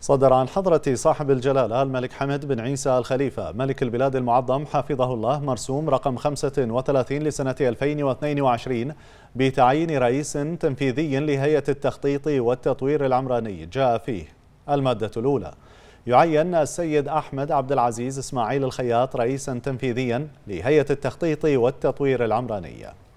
صدر عن حضرة صاحب الجلالة الملك حمد بن عيسى الخليفة ملك البلاد المعظم حفظه الله مرسوم رقم 35 لسنة 2022 بتعيين رئيس تنفيذي لهيئة التخطيط والتطوير العمراني جاء فيه المادة الأولى يعين السيد أحمد عبد العزيز إسماعيل الخياط رئيسا تنفيذيا لهيئة التخطيط والتطوير العمراني